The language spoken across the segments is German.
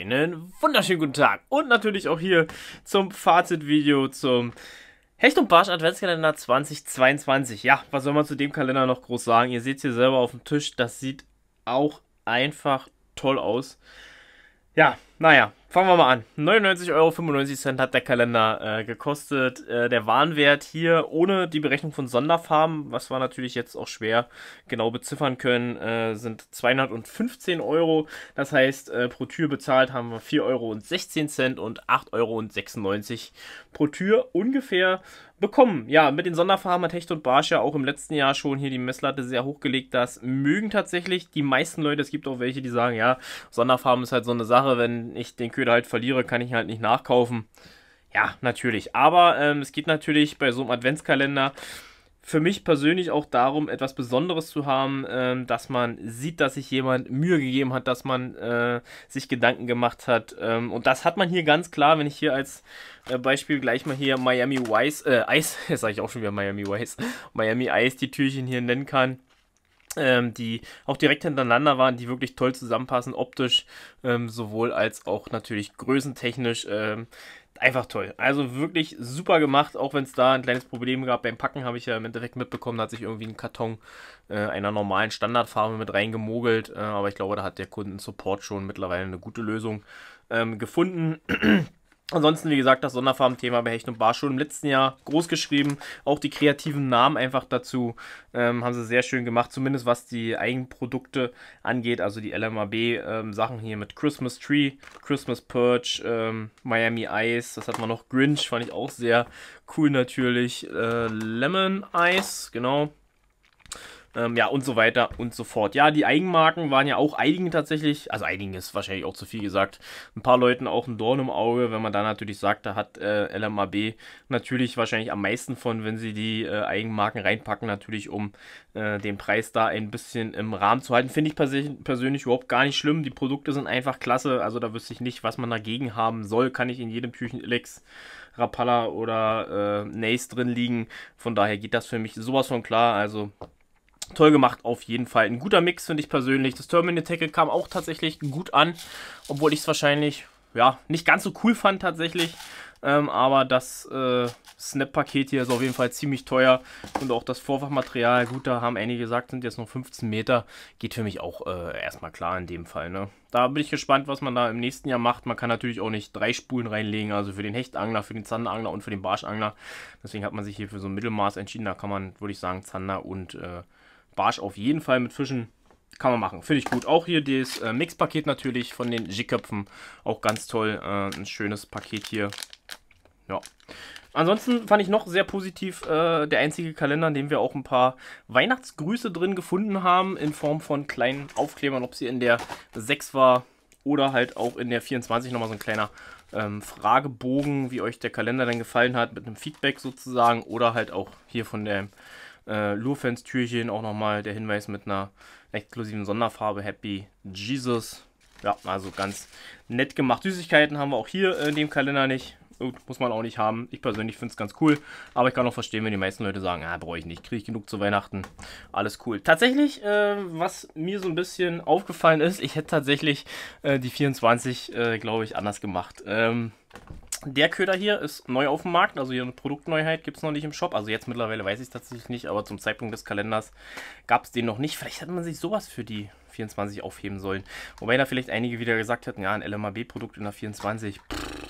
Einen wunderschönen guten Tag und natürlich auch hier zum Fazitvideo zum Hecht und Barsch Adventskalender 2022. Ja, was soll man zu dem Kalender noch groß sagen? Ihr seht es hier selber auf dem Tisch, das sieht auch einfach toll aus. Ja, naja, fangen wir mal an. 99,95 Euro hat der Kalender äh, gekostet. Äh, der Warenwert hier ohne die Berechnung von Sonderfarben, was wir natürlich jetzt auch schwer genau beziffern können, äh, sind 215 Euro. Das heißt, äh, pro Tür bezahlt haben wir 4,16 Euro und 8,96 Euro pro Tür ungefähr bekommen. Ja, mit den Sonderfarben hat Hecht und Barsch ja auch im letzten Jahr schon hier die Messlatte sehr hochgelegt. Das mögen tatsächlich die meisten Leute. Es gibt auch welche, die sagen, ja, Sonderfarben ist halt so eine Sache, wenn wenn ich den Köder halt verliere, kann ich ihn halt nicht nachkaufen. Ja, natürlich. Aber ähm, es geht natürlich bei so einem Adventskalender für mich persönlich auch darum, etwas Besonderes zu haben, ähm, dass man sieht, dass sich jemand Mühe gegeben hat, dass man äh, sich Gedanken gemacht hat. Ähm, und das hat man hier ganz klar, wenn ich hier als äh, Beispiel gleich mal hier Miami Wise, äh, Ice, jetzt sage ich auch schon wieder Miami Wise, Miami Ice die Türchen hier nennen kann ähm, die auch direkt hintereinander waren, die wirklich toll zusammenpassen, optisch ähm, sowohl als auch natürlich größentechnisch. Ähm, einfach toll. Also wirklich super gemacht, auch wenn es da ein kleines Problem gab. Beim Packen habe ich ja im Endeffekt mitbekommen, da hat sich irgendwie ein Karton äh, einer normalen Standardfarbe mit reingemogelt. Äh, aber ich glaube, da hat der Kunden Support schon mittlerweile eine gute Lösung ähm, gefunden. Ansonsten, wie gesagt, das Sonderfarbenthema bei Hecht und Bar schon im letzten Jahr groß geschrieben. Auch die kreativen Namen einfach dazu ähm, haben sie sehr schön gemacht, zumindest was die Eigenprodukte angeht. Also die LMAB-Sachen ähm, hier mit Christmas Tree, Christmas Perch, ähm, Miami Ice, das hat man noch Grinch, fand ich auch sehr cool natürlich. Äh, Lemon Ice, genau. Ähm, ja, und so weiter und so fort. Ja, die Eigenmarken waren ja auch einigen tatsächlich, also einigen ist wahrscheinlich auch zu viel gesagt, ein paar Leuten auch ein Dorn im Auge, wenn man da natürlich sagt, da hat äh, LMAB natürlich wahrscheinlich am meisten von, wenn sie die äh, Eigenmarken reinpacken, natürlich um äh, den Preis da ein bisschen im Rahmen zu halten. Finde ich pers persönlich überhaupt gar nicht schlimm. Die Produkte sind einfach klasse, also da wüsste ich nicht, was man dagegen haben soll. Kann ich in jedem Türchen Alex Rapala oder äh, Nace drin liegen. Von daher geht das für mich sowas von klar. Also Toll gemacht, auf jeden Fall. Ein guter Mix, finde ich persönlich. Das Terminal Tackle kam auch tatsächlich gut an, obwohl ich es wahrscheinlich ja, nicht ganz so cool fand tatsächlich. Ähm, aber das äh, Snap-Paket hier ist auf jeden Fall ziemlich teuer. Und auch das Vorfachmaterial, gut, da haben einige gesagt, sind jetzt noch 15 Meter. Geht für mich auch äh, erstmal klar in dem Fall. Ne? Da bin ich gespannt, was man da im nächsten Jahr macht. Man kann natürlich auch nicht drei Spulen reinlegen, also für den Hechtangler, für den Zanderangler und für den Barschangler. Deswegen hat man sich hier für so ein Mittelmaß entschieden. Da kann man, würde ich sagen, Zander und äh, Barsch auf jeden Fall mit Fischen. Kann man machen. Finde ich gut. Auch hier das äh, Mixpaket natürlich von den Jigköpfen. Auch ganz toll. Äh, ein schönes Paket hier. Ja. Ansonsten fand ich noch sehr positiv äh, der einzige Kalender, in dem wir auch ein paar Weihnachtsgrüße drin gefunden haben, in Form von kleinen Aufklebern, ob sie in der 6 war oder halt auch in der 24 nochmal so ein kleiner ähm, Fragebogen, wie euch der Kalender dann gefallen hat, mit einem Feedback sozusagen oder halt auch hier von der äh, Lurfans Türchen auch nochmal der Hinweis mit einer exklusiven Sonderfarbe Happy Jesus. Ja, also ganz nett gemacht. Süßigkeiten haben wir auch hier äh, in dem Kalender nicht. Muss man auch nicht haben. Ich persönlich finde es ganz cool. Aber ich kann auch verstehen, wenn die meisten Leute sagen, ah, brauche ich nicht, kriege ich genug zu Weihnachten. Alles cool. Tatsächlich, äh, was mir so ein bisschen aufgefallen ist, ich hätte tatsächlich äh, die 24, äh, glaube ich, anders gemacht. Ähm, der Köder hier ist neu auf dem Markt, also hier eine Produktneuheit gibt es noch nicht im Shop. Also jetzt mittlerweile weiß ich es tatsächlich nicht, aber zum Zeitpunkt des Kalenders gab es den noch nicht. Vielleicht hat man sich sowas für die 24 aufheben sollen. Wobei da vielleicht einige wieder gesagt hätten, ja, ein LMAB-Produkt in der 24,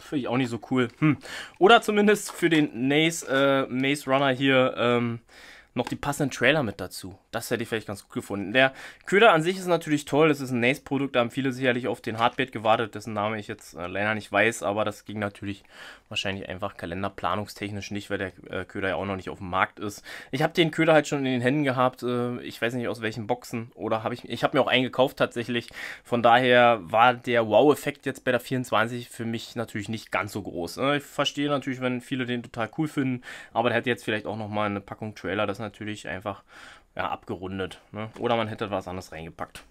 finde ich auch nicht so cool. Hm. Oder zumindest für den Nace, äh, Maze Runner hier, ähm, noch die passenden Trailer mit dazu. Das hätte ich vielleicht ganz gut gefunden. Der Köder an sich ist natürlich toll. Das ist ein nase produkt Da haben viele sicherlich auf den Hardbait gewartet, dessen Name ich jetzt äh, leider nicht weiß. Aber das ging natürlich wahrscheinlich einfach kalenderplanungstechnisch nicht, weil der äh, Köder ja auch noch nicht auf dem Markt ist. Ich habe den Köder halt schon in den Händen gehabt. Äh, ich weiß nicht aus welchen Boxen. Oder habe ich. Ich habe mir auch einen gekauft tatsächlich. Von daher war der Wow-Effekt jetzt bei der 24 für mich natürlich nicht ganz so groß. Ne? Ich verstehe natürlich, wenn viele den total cool finden. Aber der hätte jetzt vielleicht auch nochmal eine Packung Trailer. Das natürlich einfach ja, abgerundet. Ne? Oder man hätte was anderes reingepackt.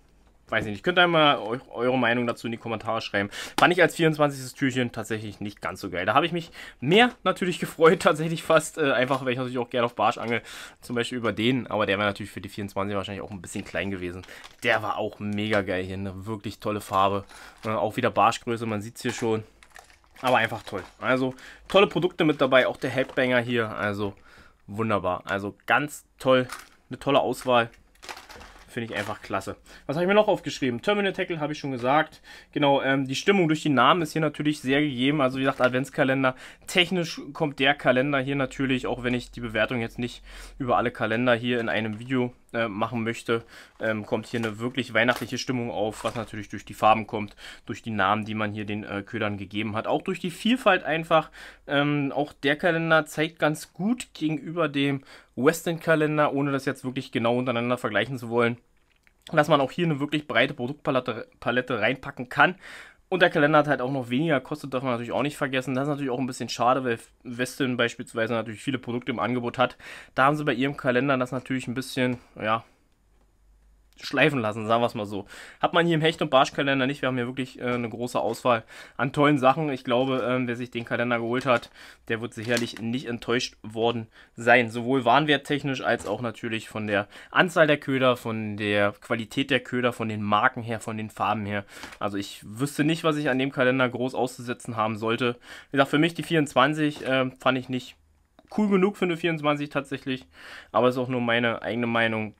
Weiß ich nicht. Könnt ihr mal eure Meinung dazu in die Kommentare schreiben. Fand ich als 24. Türchen tatsächlich nicht ganz so geil. Da habe ich mich mehr natürlich gefreut, tatsächlich fast. Äh, einfach, weil ich natürlich auch gerne auf Barsch angel. Zum Beispiel über den. Aber der wäre natürlich für die 24 wahrscheinlich auch ein bisschen klein gewesen. Der war auch mega geil hier. Eine wirklich tolle Farbe. Äh, auch wieder Barschgröße. Man sieht es hier schon. Aber einfach toll. Also tolle Produkte mit dabei. Auch der Headbanger hier. Also wunderbar. Also ganz toll, eine tolle Auswahl. Finde ich einfach klasse. Was habe ich mir noch aufgeschrieben? Terminal Tackle habe ich schon gesagt. Genau, ähm, die Stimmung durch die Namen ist hier natürlich sehr gegeben. Also wie gesagt, Adventskalender. Technisch kommt der Kalender hier natürlich, auch wenn ich die Bewertung jetzt nicht über alle Kalender hier in einem Video äh, machen möchte, ähm, kommt hier eine wirklich weihnachtliche Stimmung auf, was natürlich durch die Farben kommt, durch die Namen, die man hier den äh, Ködern gegeben hat, auch durch die Vielfalt einfach. Ähm, auch der Kalender zeigt ganz gut gegenüber dem Western-Kalender, ohne das jetzt wirklich genau untereinander vergleichen zu wollen, dass man auch hier eine wirklich breite Produktpalette Palette reinpacken kann. Und der Kalender hat halt auch noch weniger kostet, darf man natürlich auch nicht vergessen. Das ist natürlich auch ein bisschen schade, weil Westin beispielsweise natürlich viele Produkte im Angebot hat. Da haben sie bei ihrem Kalender das natürlich ein bisschen, ja, schleifen lassen, sagen wir es mal so. Hat man hier im Hecht- und Barschkalender nicht. Wir haben hier wirklich äh, eine große Auswahl an tollen Sachen. Ich glaube, ähm, wer sich den Kalender geholt hat, der wird sicherlich nicht enttäuscht worden sein. Sowohl warenwerttechnisch als auch natürlich von der Anzahl der Köder, von der Qualität der Köder, von den Marken her, von den Farben her. Also ich wüsste nicht, was ich an dem Kalender groß auszusetzen haben sollte. Wie gesagt, für mich die 24 äh, fand ich nicht cool genug für eine 24 tatsächlich. Aber ist auch nur meine eigene Meinung.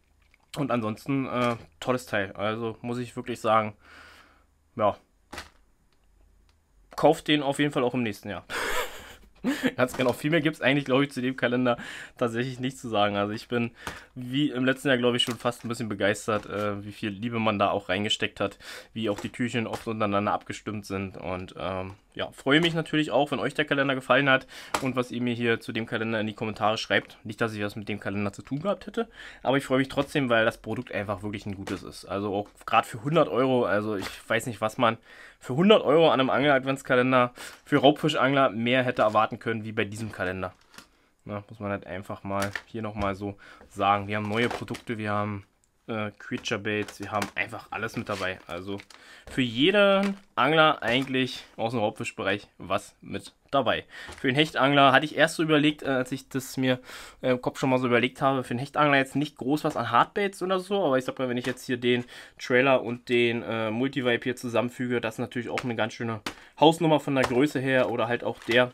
Und ansonsten, äh, tolles Teil. Also muss ich wirklich sagen, ja. Kauft den auf jeden Fall auch im nächsten Jahr. Ganz genau. Viel mehr gibt es eigentlich, glaube ich, zu dem Kalender tatsächlich nicht zu sagen. Also ich bin, wie im letzten Jahr, glaube ich, schon fast ein bisschen begeistert, äh, wie viel Liebe man da auch reingesteckt hat, wie auch die Türchen oft untereinander abgestimmt sind. Und ähm, ja, freue mich natürlich auch, wenn euch der Kalender gefallen hat und was ihr mir hier zu dem Kalender in die Kommentare schreibt. Nicht, dass ich was mit dem Kalender zu tun gehabt hätte, aber ich freue mich trotzdem, weil das Produkt einfach wirklich ein gutes ist. Also auch gerade für 100 Euro, also ich weiß nicht, was man für 100 Euro an einem Angler-Adventskalender für Raubfischangler mehr hätte erwartet starten können wie bei diesem Kalender. Na, ne, muss man halt einfach mal hier nochmal so sagen. Wir haben neue Produkte, wir haben äh, Creature Baits, wir haben einfach alles mit dabei. Also für jeden Angler eigentlich aus dem Hauptfischbereich was mit dabei. Für den Hechtangler hatte ich erst so überlegt, äh, als ich das mir äh, im Kopf schon mal so überlegt habe, für den Hechtangler jetzt nicht groß was an Hardbaits oder so, aber ich sag mal, wenn ich jetzt hier den Trailer und den äh, Multivibe hier zusammenfüge, das ist natürlich auch eine ganz schöne Hausnummer von der Größe her oder halt auch der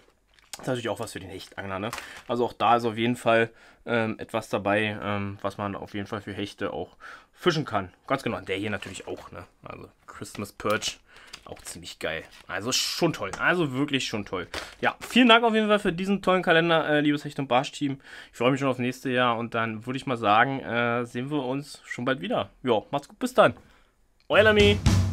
das ist natürlich auch was für den Hechtangler. Ne? Also auch da ist auf jeden Fall ähm, etwas dabei, ähm, was man auf jeden Fall für Hechte auch fischen kann. Ganz genau. Und der hier natürlich auch. Ne? Also Christmas Perch. Auch ziemlich geil. Also schon toll. Also wirklich schon toll. Ja, vielen Dank auf jeden Fall für diesen tollen Kalender, äh, liebes Hecht und Barsch-Team. Ich freue mich schon aufs nächste Jahr. Und dann würde ich mal sagen, äh, sehen wir uns schon bald wieder. Ja, macht's gut. Bis dann. Euer Lamy.